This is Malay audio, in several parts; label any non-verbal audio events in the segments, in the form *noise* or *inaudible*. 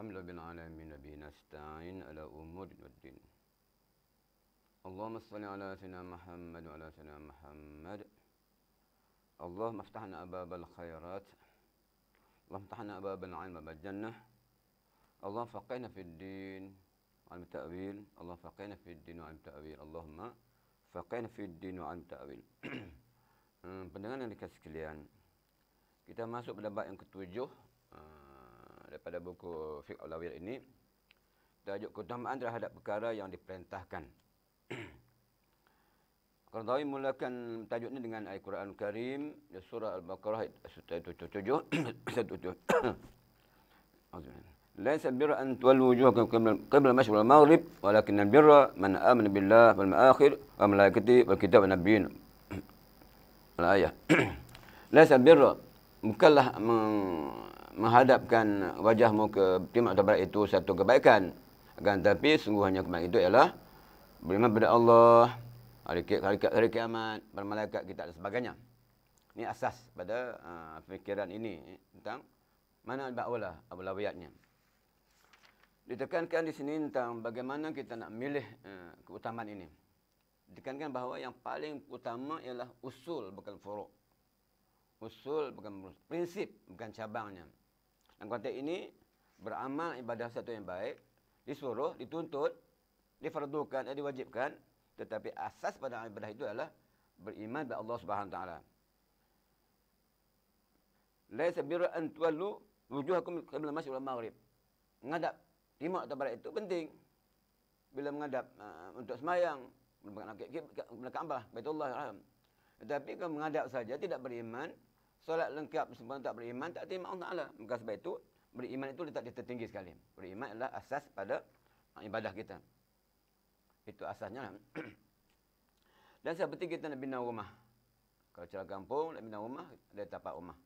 الحمد بالعالمين نبي نستعين على أمور الدين اللهم صل على سيدنا محمد وعلى سيدنا محمد اللهم افتحنا أباب الخيرات اللهم افتحنا أباب العلم باب الجنة اللهم فقهنا في الدين وعلم التأويل اللهم فقهنا في الدين وعلم التأويل اللهم فقهنا في الدين وعلم التأويل pendengar yang dikasih sekalian kita masuk pada bab yang ketujuh pada buku Fiqh Al-Awir ini tajuk keutamaan terhadap perkara yang diperintahkan. Qardawi *clears throat* mulakan tajuk ini dengan ayat quran al Karim surah Al-Baqarah ayat 177. ليس البر أن تولوا وجوهكم قبل المشرق والمغرب ولكن البر من آمن بالله والمآخر وملائكته والكتاب والنبيين الآية ليس البر مكلف من menghadapkan wajahmu ke timur atau barat itu satu kebaikan. Akan tetapi sungguhnya kebaikan itu ialah beriman kepada Allah, hari, hari, hari kiamat, para malaikat kita dan sebagainya. Ini asas pada uh, fikiran ini eh, tentang mana al-ba'ulah, al-ba'ulawiyatnya. Ditekankan di sini tentang bagaimana kita nak milih uh, keutamaan ini. Ditekankan bahawa yang paling utama ialah usul bukan furuk. Usul bukan prinsip, bukan cabangnya. Dan konteks ini beramal ibadah satu yang baik disuruh, dituntut, difardukan, dan eh, diwajibkan. Tetapi asas pada ibadah itu adalah beriman kepada Allah Subhanahu Wa Taala. Lai sabiru an tuallu wujuhakum qibla masyid wal maghrib. Mengadap timur atau barat itu penting. Bila mengadap uh, eh, untuk semayang, melakukan kiblat Ka'bah, Baitullah Tetapi kalau mengadap saja tidak beriman, solat lengkap sebab tak beriman tak terima Allah Taala. Maka sebab itu beriman itu letak di tertinggi sekali. Beriman adalah asas pada ah, ibadah kita. Itu asasnya. *clears throat* Dan seperti kita nak bina rumah. Kalau cerah kampung nak bina rumah, dia tapak rumah.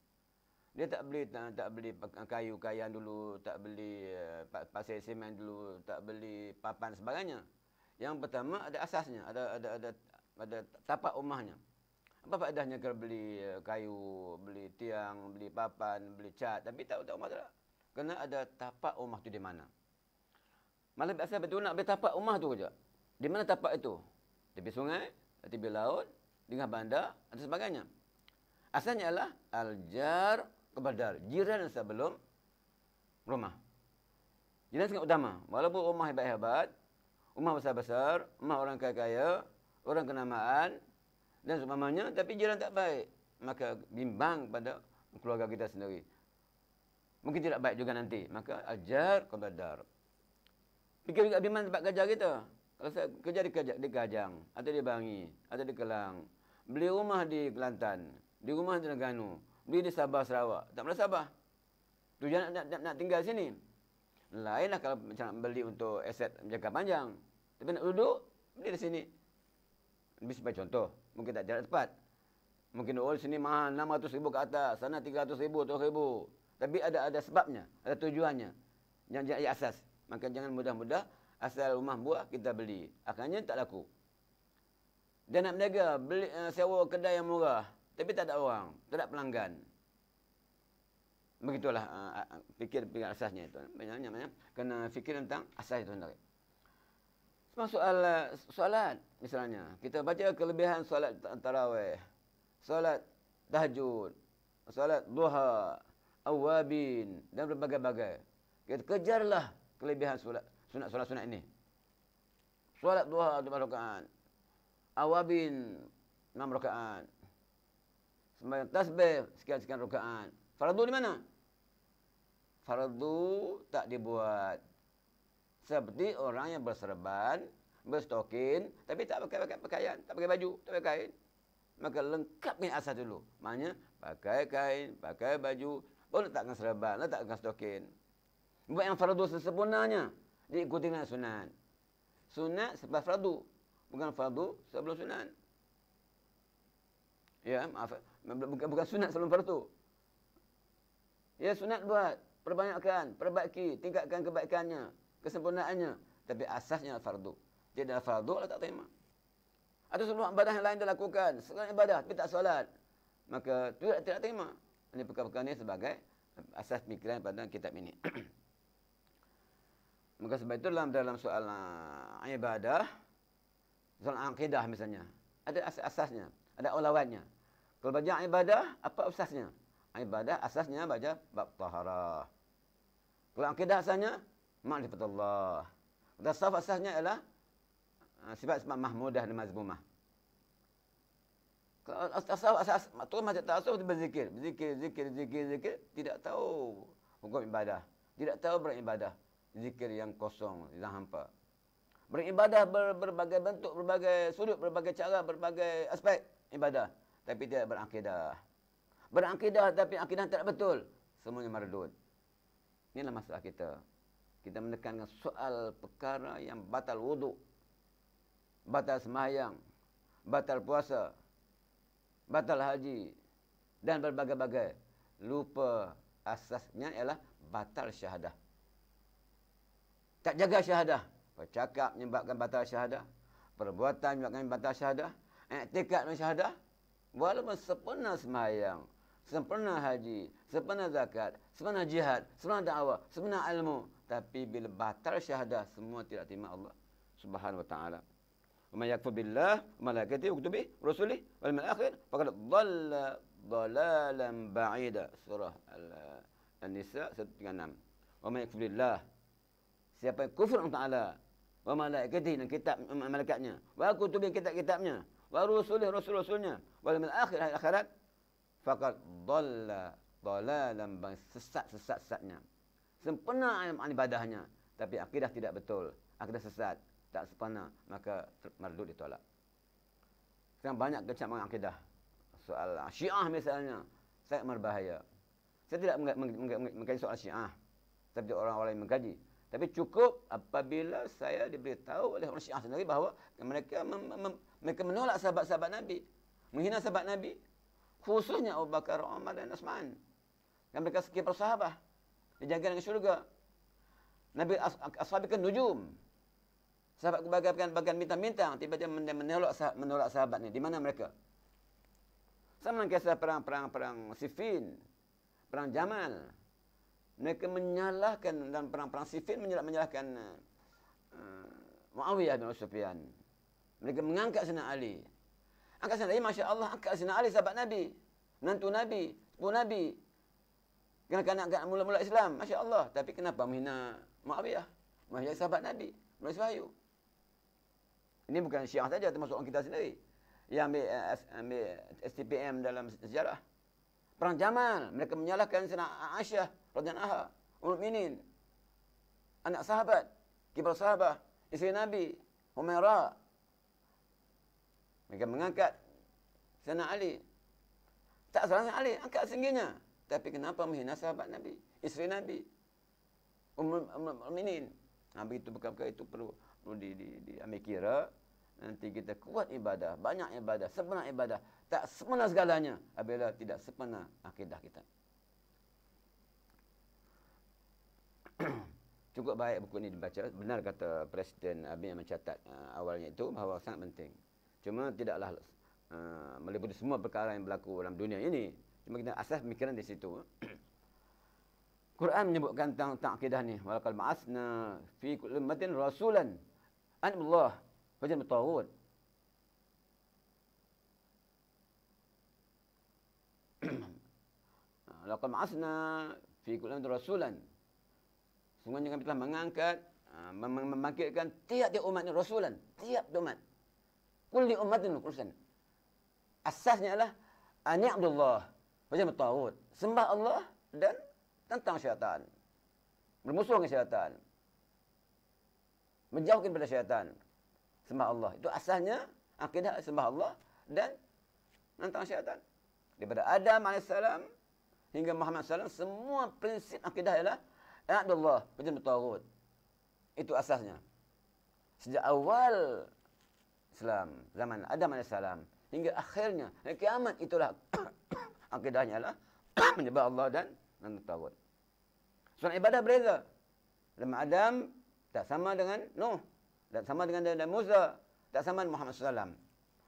Dia tak beli tak, tak beli kayu kayan dulu, tak beli uh, pasir semen dulu, tak beli papan sebagainya. Yang pertama ada asasnya, ada ada ada ada tapak rumahnya apa faedahnya kalau beli eh, kayu, beli tiang, beli papan, beli cat. Tapi tak ada rumah tu Kena ada tapak rumah tu di mana. Malah biasa betul nak beli tapak rumah tu je. Di mana tapak itu? Tepi sungai, tepi laut, di bandar, atau sebagainya. Asalnya ialah aljar kebadar. Jiran sebelum rumah. Jiran sangat utama. Walaupun rumah hebat-hebat, rumah besar-besar, rumah orang kaya-kaya, orang kenamaan, dan sebagainya tapi jalan tak baik maka bimbang pada keluarga kita sendiri mungkin tidak baik juga nanti maka ajar kepada dar fikir juga bimbang tempat kerja kita kalau saya kerja di kajang, di kajang atau di bangi atau di kelang beli rumah di kelantan di rumah di neganu, beli di Sabah Sarawak tak pernah Sabah tujuan nak, nak, nak tinggal sini lainlah kalau macam nak beli untuk aset jangka panjang tapi nak duduk beli di sini ini sebagai contoh mungkin tak jalan tepat. Mungkin oh sini mahal 600 ribu ke atas, sana 300 ribu, 200 ribu. Tapi ada ada sebabnya, ada tujuannya. Yang jadi asas. Maka jangan mudah-mudah asal rumah buah kita beli. Akhirnya tak laku. Dia nak berniaga, beli uh, sewa kedai yang murah. Tapi tak ada orang, tak ada pelanggan. Begitulah uh, eh, eh, fikir, fikir asasnya itu. Banyak-banyak. Kena fikir tentang asas itu sendiri. Semua soal solat misalnya. Kita baca kelebihan solat tarawih. Solat tahajud. Solat duha. Awabin. Dan berbagai-bagai. Kita kejarlah kelebihan solat. Sunat-sunat-sunat ini. Solat duha lima rakaat. Awabin enam rakaat. Sembahyang tasbih sekian-sekian rakaat. Fardu di mana? Fardu tak dibuat seperti orang yang berserban, berstokin, tapi tak pakai pakai pakaian, tak pakai baju, tak pakai kain. Maka lengkap min asal dulu. Maknanya pakai kain, pakai baju, baru letakkan serban, letakkan stokin. Buat yang fardu sesempurnanya. Diikuti dengan sunat. Sunat sebab fardu. Bukan fardu sebelum sunat. Ya, maaf. Bukan, bukan sunat sebelum fardu. Ya, sunat buat. Perbanyakkan, perbaiki, tingkatkan kebaikannya kesempurnaannya. Tapi asasnya fardu Dia adalah fardu, Allah tak terima. Atau semua ibadah yang lain dia lakukan. Segala ibadah, tapi tak solat. Maka tidak, tidak terima. Ini perkara-perkara ini sebagai asas pikiran pada kitab ini. *clears throat* Maka sebab itu dalam, dalam soal ah, ibadah, soal akidah misalnya, ada asasnya, ada ulawannya. Kalau baca ibadah, apa asasnya? Ibadah asasnya baca bab taharah. Kalau akidah asasnya, Ma'rifat Allah. Tasawuf asasnya ialah ah, sifat-sifat mahmudah dan mazmumah. Kalau asas, tu macam tasawuf dia berzikir. Berzikir, zikir, zikir, zikir. Tidak tahu hukum ibadah. Tidak tahu beribadah. Zikir yang kosong, yang hampa. Beribadah ber, berbagai bentuk, berbagai sudut, berbagai cara, berbagai aspek ibadah. Tapi tidak berakidah. Berakidah tapi akidah tidak betul. Semuanya merdut. Inilah masalah kita kita menekankan soal perkara yang batal wudu, batal semayang, batal puasa, batal haji dan berbagai-bagai. Lupa asasnya ialah batal syahadah. Tak jaga syahadah. Percakap menyebabkan batal syahadah. Perbuatan menyebabkan batal syahadah. Etikat syahadah. Walaupun sempurna semayang, sempurna haji, sempurna zakat, sempurna jihad, sempurna da'wah, sempurna ilmu tapi bila batal syahadah semua tidak terima Allah Subhanahu wa taala. Man Yakfu billah wa malaikatihi wa kutubihi wa wal yawmil akhir faqad dhalla dhalalan ba'ida. Surah al nisa 136. Wa Yakfu billah siapa yang kufur kepada Allah wa malaikatihi dan kitab malaikatnya wa kutubihi kitab-kitabnya wa rusulihi rasul-rasulnya wal yawmil akhir akhirat faqad dhalla dhalalan ba'ida sesat-sesat-sesatnya. sesat sesat sesatnya sempena ibadahnya tapi akidah tidak betul akidah sesat tak sempena maka merdud ditolak sekarang banyak kecaman akidah soal syiah misalnya sangat berbahaya saya tidak mengkaji meng meng meng meng meng soal syiah tapi orang-orang yang mengkaji tapi cukup apabila saya diberitahu oleh orang syiah sendiri bahawa mereka, mereka menolak sahabat-sahabat Nabi. Menghina sahabat Nabi. Khususnya Abu Bakar, Umar dan Osman. yang mereka sekian persahabah penjaga dengan syurga. Nabi Ashabi kan nujum. Sahabat ku bagian bintang-bintang. Tiba-tiba menolak, sahabat, menolak sahabat ni. Di mana mereka? Sama dengan kisah perang-perang perang Sifin. Perang Jamal. Mereka menyalahkan dalam perang-perang Sifin menyalah, menyalahkan uh, Muawiyah bin Usufian. Mereka mengangkat Sina Ali. Angkat Sina Ali, Masya Allah, angkat Sina Ali sahabat Nabi. nantu Nabi, sepuluh Nabi. Kanak-kanak mula-mula Islam, Masya Allah. Tapi kenapa menghina Mu'awiyah? Menghina sahabat Nabi, menulis wahyu. Ini bukan syiah saja, termasuk orang kita sendiri. Yang ambil, eh, ambil STPM dalam sejarah. Perang Jamal, mereka menyalahkan Sina Aisyah, Raja Naha, Umut Minin, anak sahabat, kibar sahabat, isteri Nabi, Humaira. Mereka mengangkat Sina Ali. Tak salah Sina Ali, angkat sengginya. Tapi kenapa menghina sahabat Nabi? Isteri Nabi. Ummul Minin. Ha, begitu bukan-bukan itu perlu, perlu di, di, di amikira. Nanti kita kuat ibadah. Banyak ibadah. Sempena ibadah. Tak sempena segalanya. Apabila tidak sempena akidah kita. *clears throat* Cukup baik buku ini dibaca. Benar kata Presiden Abin yang mencatat uh, awalnya itu bahawa sangat penting. Cuma tidaklah uh, meliputi semua perkara yang berlaku dalam dunia ini. Cuma kita asas pemikiran di situ. *clears throat* Quran menyebutkan tentang ta'qidah ni. Walakal ma'asna fi kulli ummatin rasulan. Anillah fajr mutawud. *clears throat* Ah, walakal ma'asna fi kulli ummatin rasulan. Sungguhnya kami telah mengangkat ah, memanggilkan tiap-tiap umat ni rasulan, tiap umat. Kulli ummatin rasulan. Asasnya adalah ani Abdullah macam bertawud. Sembah Allah dan tentang syaitan. Bermusuh dengan syaitan. Menjauhkan daripada syaitan. Sembah Allah. Itu asalnya akidah sembah Allah dan tentang syaitan. Daripada Adam AS hingga Muhammad SAW, semua prinsip akidah ialah Allah, macam bertawud. Itu asasnya. Sejak awal Islam, zaman Adam AS, hingga akhirnya, kiamat itulah akidahnya lah *coughs* menyebab Allah dan Nabi Tawud. Sunat ibadah berbeza. Dalam Adam, tak sama dengan Nuh. Tak sama dengan Dan Musa. Tak sama dengan Muhammad SAW.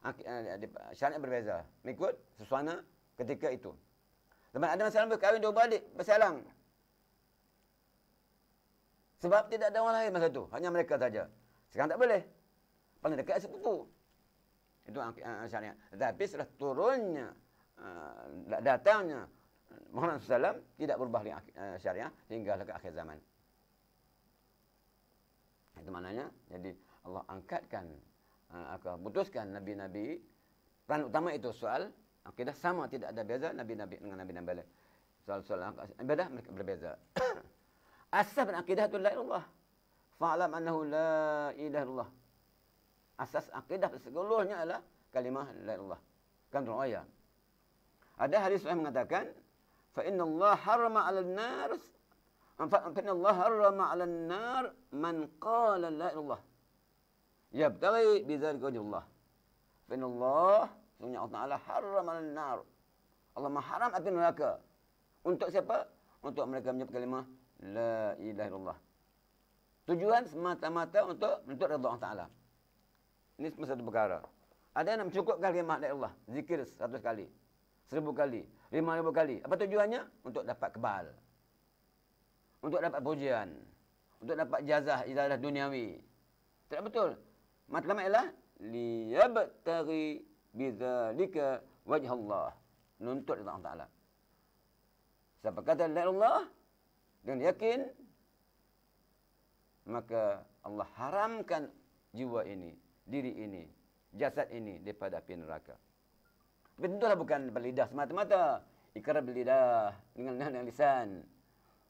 Eh, eh, Syarat berbeza. Mengikut sesuana ketika itu. Zaman Adam SAW berkahwin dua balik. Bersalang. Sebab tidak ada orang lain masa itu. Hanya mereka saja. Sekarang tak boleh. Paling dekat sepupu. Itu eh, syariat. Tapi setelah turunnya uh, datangnya Muhammad SAW tidak berubah uh, syariah hingga ke akhir zaman. Itu maknanya. Jadi Allah angkatkan, uh, eh, aku putuskan Nabi-Nabi. Peran utama itu soal akidah sama tidak ada beza Nabi-Nabi dengan Nabi-Nabi lain. Soal-soal ibadah mereka berbeza. *coughs* Asas dan akidah itu Allah. Fa'alam annahu la ilah Allah. Asas akidah sekeluruhnya adalah kalimah la ilah Allah. Kan tu ada hadis yang mengatakan, fa inna Allah harma al nar fa inna Allah harma al nar man qala la ilaha yabtaghi bi dzalika Allah. Fa inna Allah sunnya Allah Ta'ala haram al an-nar. Allah mengharam api neraka. Untuk siapa? Untuk mereka menyebut kalimah la ilaha illallah. Tujuan semata-mata untuk untuk redha Allah Ta'ala. Ini satu perkara. Ada yang mencukupkan kalimah la ilaha zikir seratus kali seribu kali, lima ribu kali. Apa tujuannya? Untuk dapat kebal. Untuk dapat pujian. Untuk dapat jazah, jazah duniawi. Tidak betul. Matlamat ialah, liyabtari bizalika wajah Allah. Nuntut Allah Ta'ala. Siapa kata dari Allah, dengan yakin, maka Allah haramkan jiwa ini, diri ini, jasad ini daripada api neraka. Tapi tentu lah bukan berlidah semata-mata. Ikrar berlidah dengan lidah dengan lisan.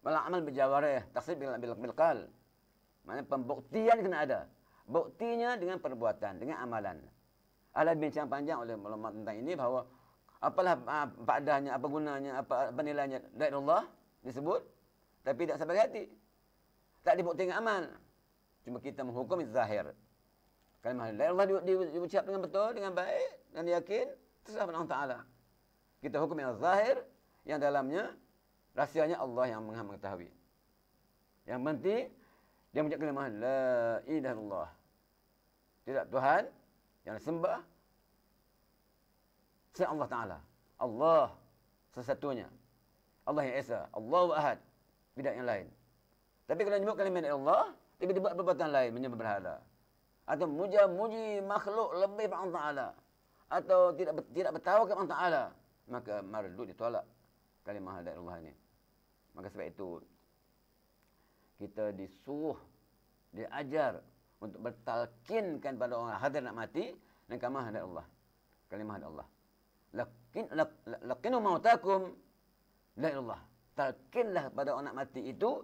Malah amal berjawarih. Taksir bil bil bilqal. Mana pembuktian kena ada. Buktinya dengan perbuatan, dengan amalan. Ada bincang panjang oleh ulama tentang ini bahawa apalah padahnya, ah, apa gunanya, apa, apa nilainya dari Allah disebut. Tapi tidak sampai hati. Tak dibuktikan dengan amal. Cuma kita menghukum itu zahir. Kalimah dari Allah diucap di, di, di dengan betul, dengan baik, dengan yakin terserah pada Allah Ta'ala. Kita hukum yang zahir, yang dalamnya, rahsianya Allah yang maha mengetahui. Yang penting, dia mengucap kelemahan, La Allah. Tidak Tuhan yang sembah, Sayyid Allah Ta'ala. Allah sesatunya. Allah yang Esa. Allah Ahad. Tidak yang lain. Tapi kalau nyebut kalimat Allah, tiba-tiba perbuatan lain menyebut berhala. Atau muja-muji makhluk lebih pada Allah Ta'ala atau tidak tidak bertawakal kepada Allah Taala maka mardud ditolak kalimah dari Allah ini maka sebab itu kita disuruh diajar untuk bertalkinkan pada orang hadir nak mati dan kalimah dari Allah kalimah dari Allah lakin lakinu mautakum la ilallah talkinlah pada orang nak mati itu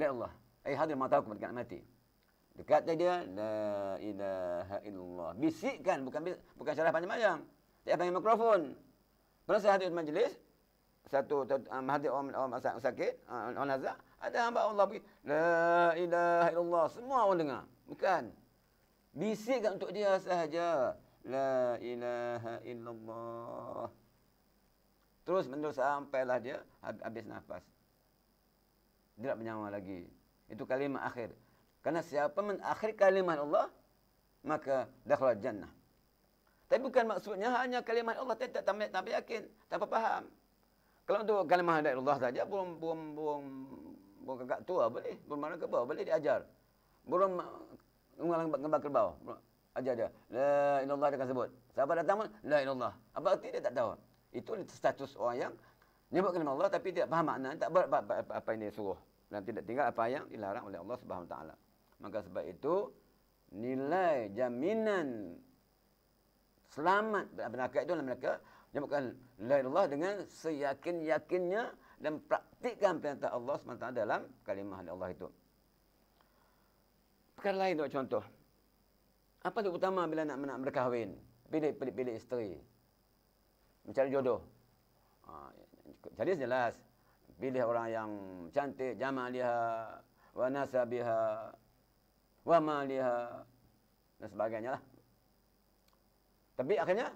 la Allah eh hadir mautakum nak mati Dekat dia la ilaha illallah. Bisikkan bukan bukan cara panjang-panjang. Dia panggil mikrofon. Pernah saya hadir majlis satu ah, mahdi orang orang sakit, sakit ah, orang nazak ada hamba Allah pergi la ilaha illallah semua orang dengar. Bukan. Bisikkan untuk dia sahaja. La ilaha illallah. Terus menerus sampailah dia habis nafas. Dia tak bernyawa lagi. Itu kalimah akhir. Karena siapa menakhir kalimat Allah, maka dakhla jannah. Tapi bukan maksudnya hanya kalimat Allah, tak tak tak yakin, tak faham. Kalau tu kalimat dari Allah saja, belum belum belum belum kakak tua boleh, belum mana ke bawah boleh diajar. Belum mengalang ngebak ke bawah. Aja aja. La ilallah dia akan sebut. Siapa datang pun, la ilallah. Apa arti dia tak tahu. Itu status orang yang nyebut kalimat Allah tapi tidak faham makna, tak buat apa, apa, apa, apa yang dia suruh. Dan tidak tinggal apa yang dilarang oleh Allah Subhanahu Taala. Maka sebab itu nilai jaminan selamat berakat itu adalah mereka menyebutkan la ilallah dengan seyakin-yakinnya dan praktikkan perintah Allah SWT dalam kalimah Allah itu. Perkara lain untuk contoh. Apa itu utama bila nak, nak berkahwin? Pilih-pilih isteri. Mencari jodoh. Ha, jadi jelas. Pilih orang yang cantik, jamaliha, wanasabiha, wa maliha dan sebagainya lah. Tapi akhirnya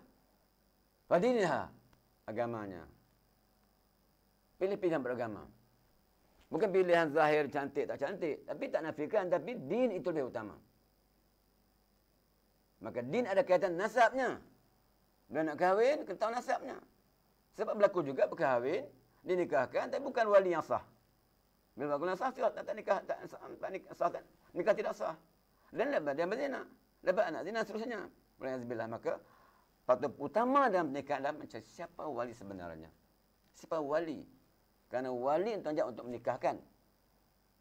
fadilnya agamanya. Pilih pilihan beragama. Bukan pilihan zahir cantik tak cantik, tapi tak nafikan tapi din itu lebih utama. Maka din ada kaitan nasabnya. Bila nak kahwin, kena tahu nasabnya. Sebab berlaku juga berkahwin, dinikahkan tapi bukan wali yang sah. Bila bakulan sah tu tak, tak nikah tak, sah, tak nikah sah kan? Nikah tidak sah. Dan lepas dia berzina. Lepas anak zina seterusnya. Mulai azbillah maka patut utama dalam pernikahan adalah macam siapa wali sebenarnya. Siapa wali? Kerana wali yang tuan untuk menikahkan.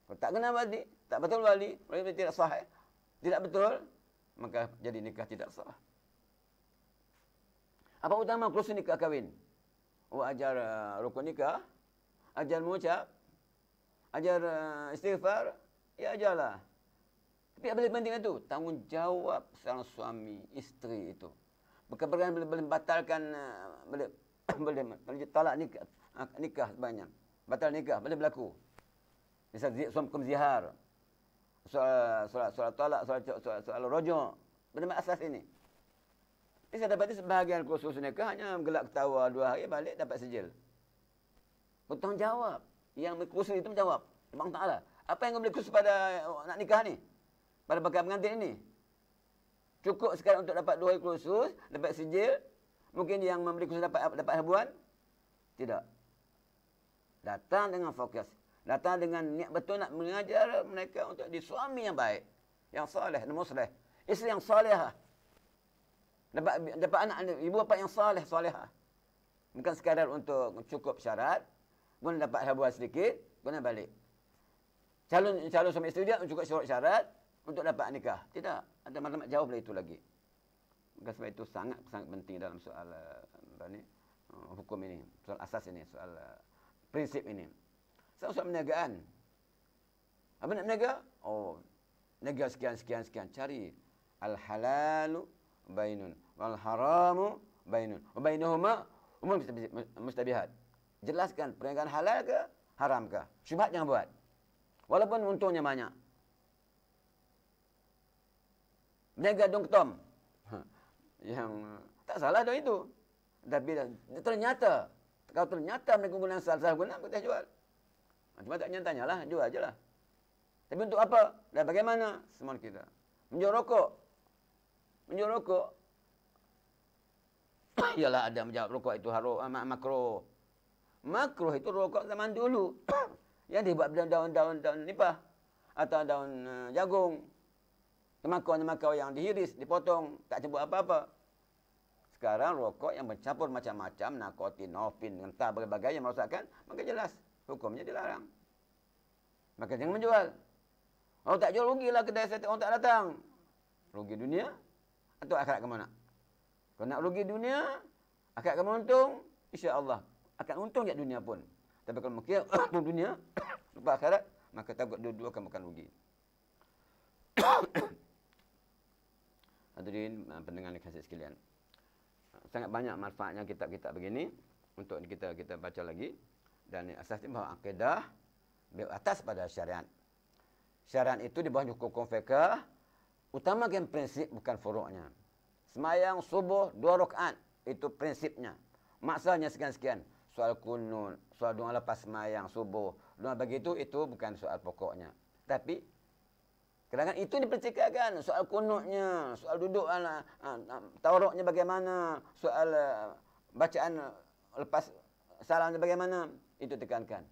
Kalau tak kenal wali, tak betul wali, wali tidak sah. Eh? Tidak betul, maka jadi nikah tidak sah. Apa utama kursus nikah kahwin? Wa uh, oh, eh, rukun nikah, ajar mengucap, ajar uh, istighfar, ya ajarlah. Tapi apa penting itu? Tanggungjawab seorang suami, isteri itu. Bukan perkara boleh, boleh batalkan, eh, boleh, *coughs* boleh, boleh tolak nikah, ah, nikah banyak. Batal nikah, boleh berlaku. Misal suami kum zihar. Soal, soal, soal tolak, soal, soal, soal rojok. Benda asas ini. Tapi saya dapat sebahagian kursus nikah, hanya gelak ketawa dua hari balik dapat sejil. Bertanggungjawab. jawab yang berkhusus itu menjawab. Memang tak ada. Lah. Apa yang kau boleh kursi pada oh, nak nikah ni? Pada pakaian pengantin ini? Cukup sekarang untuk dapat dua khusus, dapat sijil. Mungkin yang memberi khusus dapat dapat habuan? Tidak. Datang dengan fokus. Datang dengan niat betul nak mengajar mereka untuk di suami yang baik. Yang soleh, yang musleh. Isteri yang soleha. Dapat, dapat anak, ibu bapa yang soleh, soleha. Bukan sekadar untuk cukup syarat, Kemudian dapat habuan sedikit, kemudian balik. Calon calon suami isteri dia juga syarat-syarat untuk dapat nikah. Tidak. Ada matlamat jauh dari itu lagi. Maka sebab itu sangat sangat penting dalam soal eh, apa ni? Eh, hukum ini, soal asas ini, soal eh, prinsip ini. Soal soal perniagaan. Apa nak berniaga? Oh, niaga sekian sekian sekian cari al halalu bainun wal haramu bainun. Wa bainahuma umum Mustabihat jelaskan perniagaan halal ke haram ke syubhat jangan buat walaupun untungnya banyak berniaga dongtom ha. yang tak salah dong itu tapi ternyata kalau ternyata mereka guna salah salah guna kita jual ha, cuma tak nyata lah, jual aja lah tapi untuk apa dan bagaimana semua kita menjual rokok menjual rokok ialah *coughs* ada menjual rokok itu haro, ah, makro. Makruh itu rokok zaman dulu. *coughs* yang dibuat dengan daun-daun daun nipah. Atau daun uh, jagung. Kemakau-kemakau yang dihiris, dipotong. Tak cebut apa-apa. Sekarang rokok yang bercampur macam-macam. Nakotin, nofin, entah berbagai yang merosakkan. Maka jelas. Hukumnya dilarang. Maka jangan menjual. Orang tak jual rugilah kedai setiap orang tak datang. Rugi dunia. Atau akhirat ke mana? Kalau nak rugi dunia. Akhirat kamu untung. InsyaAllah. Allah akan untung di dunia pun. Tapi kalau mukia *coughs* untung dunia, *coughs* lupa akhirat, maka tak takut dua-dua akan makan rugi. Jadi *coughs* ah, pendengar yang kasih sekalian. Sangat banyak manfaatnya kitab-kitab begini untuk kita kita baca lagi dan asasnya bahawa akidah di atas pada syariat. Syariat itu di bawah hukum fiqh utama kan prinsip bukan furu'nya. Semayang subuh dua rakaat itu prinsipnya. Maksudnya sekian-sekian soal kunun, soal doa lepas mayang, subuh. Doa begitu, itu bukan soal pokoknya. Tapi, kerana itu dipercikakan. Soal kunutnya, soal duduk, ala, ah, ah, ah, tauroknya bagaimana, soal eh, bacaan eh, lepas salamnya bagaimana, itu tekankan.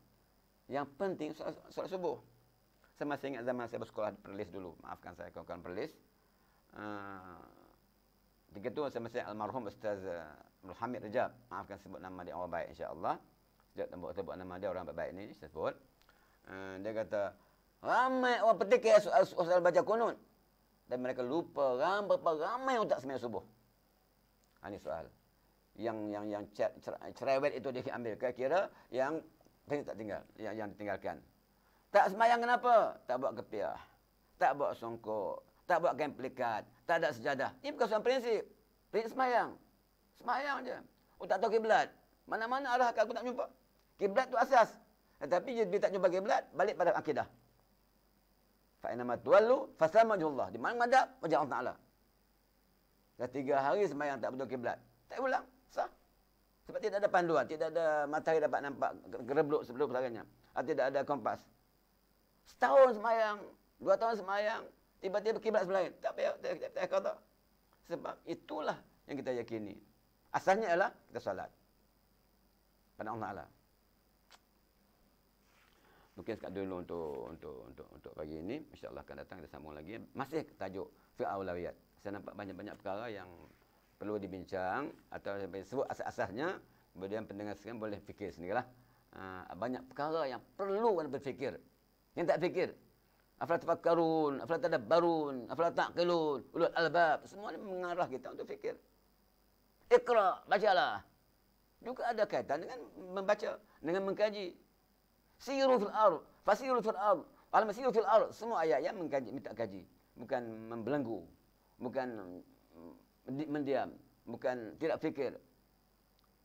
Yang penting, soal, soal subuh. Saya masih ingat zaman saya bersekolah di Perlis dulu. Maafkan saya, kawan-kawan Perlis. Uh, Tiga tu, saya masih almarhum Ustaz eh, Muhammad Rajab. Maafkan sebut nama dia orang baik insya-Allah. Sejak tembok sebut nama dia orang baik-baik ni saya sebut. Uh, dia kata ramai orang petik soal soal baca kunut. Dan mereka lupa ramai orang ramai yang tak sembah subuh. Ini ha, soal. Yang yang yang cerewet itu dia ambil ke kira yang tak tinggal yang yang ditinggalkan. Tak sembahyang kenapa? Tak buat kepiah. Tak buat songkok. Tak buat kain pelikat. Tak ada sejadah. Ini bukan soal prinsip. Prinsip sembahyang. Semayang je. Oh tak tahu kiblat. Mana-mana arah aku tak jumpa. Kiblat tu asas. Tetapi dia tak jumpa kiblat, balik pada akidah. Fa inama tuwallu fasamajullah. Di mana madap? Wajah Allah Ta'ala. Dah tiga hari semayang tak betul kiblat. Tak ulang. Sah. Sebab tidak ada panduan. Ah. Tidak ada matahari dapat nampak gerbluk sebelum perangannya. Atau ah, tidak ada kompas. Setahun semayang. Dua tahun semayang. Tiba-tiba kiblat sebelah lain. Tak payah. Tak payah. Sebab itulah yang kita yakini. Asalnya ialah kita salat. Pada Allah Allah. Mungkin sekat dulu untuk untuk untuk untuk pagi ini, insya-Allah akan datang kita sambung lagi. Masih tajuk fi'aulawiyat. Saya nampak banyak-banyak perkara yang perlu dibincang atau sebut asas-asasnya, kemudian pendengar sekian boleh fikir sendirilah. lah banyak perkara yang perlu anda berfikir. Yang tak fikir. Afla tafakkarun, afla tadabbarun, afla taqilun, ulul albab. Semua ini mengarah kita untuk fikir. Ikra, bacalah. Juga ada kaitan dengan membaca, dengan mengkaji. Siru fil ar, fasiru fil ar. Alam siru fil ar, semua ayat yang mengkaji, minta kaji. Bukan membelenggu, bukan mendiam, bukan tidak fikir.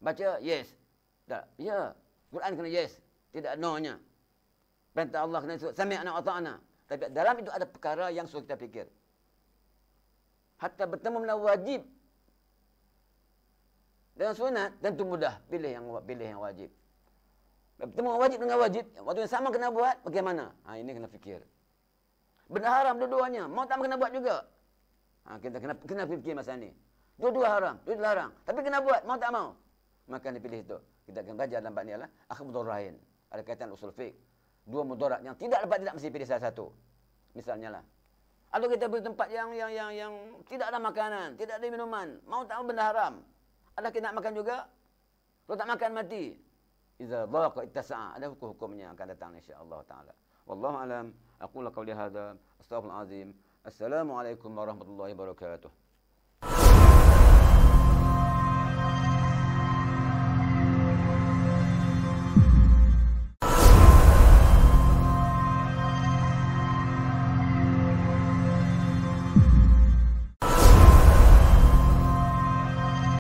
Baca, yes. Tak, ya. Quran kena yes. Tidak no-nya. Perintah Allah kena sebut, sami'ana wa ta'ana. Tapi dalam itu ada perkara yang suruh kita fikir. Hatta bertemu dengan wajib dengan sunat tentu mudah pilih yang pilih yang wajib. Tapi mau wajib dengan wajib, waktu yang sama kena buat bagaimana? Ha, ini kena fikir. Benda haram dua-duanya, mau tak kena buat juga. Ha, kita kena kena fikir masa ni. Dua-dua haram, dua-dua larang. Tapi kena buat, mau tak mau. Maka dipilih itu. Kita akan belajar dalam bab ni adalah akhir mudharain. Ada kaitan usul fiqh. Dua mudarat yang tidak dapat tidak mesti pilih salah satu. Misalnya lah. Atau kita pergi tempat yang yang yang yang tidak ada makanan, tidak ada minuman, mau tak mau benda haram. Ada kena makan juga. Kalau tak makan mati. Iza dhaqa ittasa'a. Ada hukum-hukumnya akan datang insya-Allah taala. Wallahu alam. Aku la qawli hadza. Astaghfirullah azim. Assalamualaikum warahmatullahi wabarakatuh.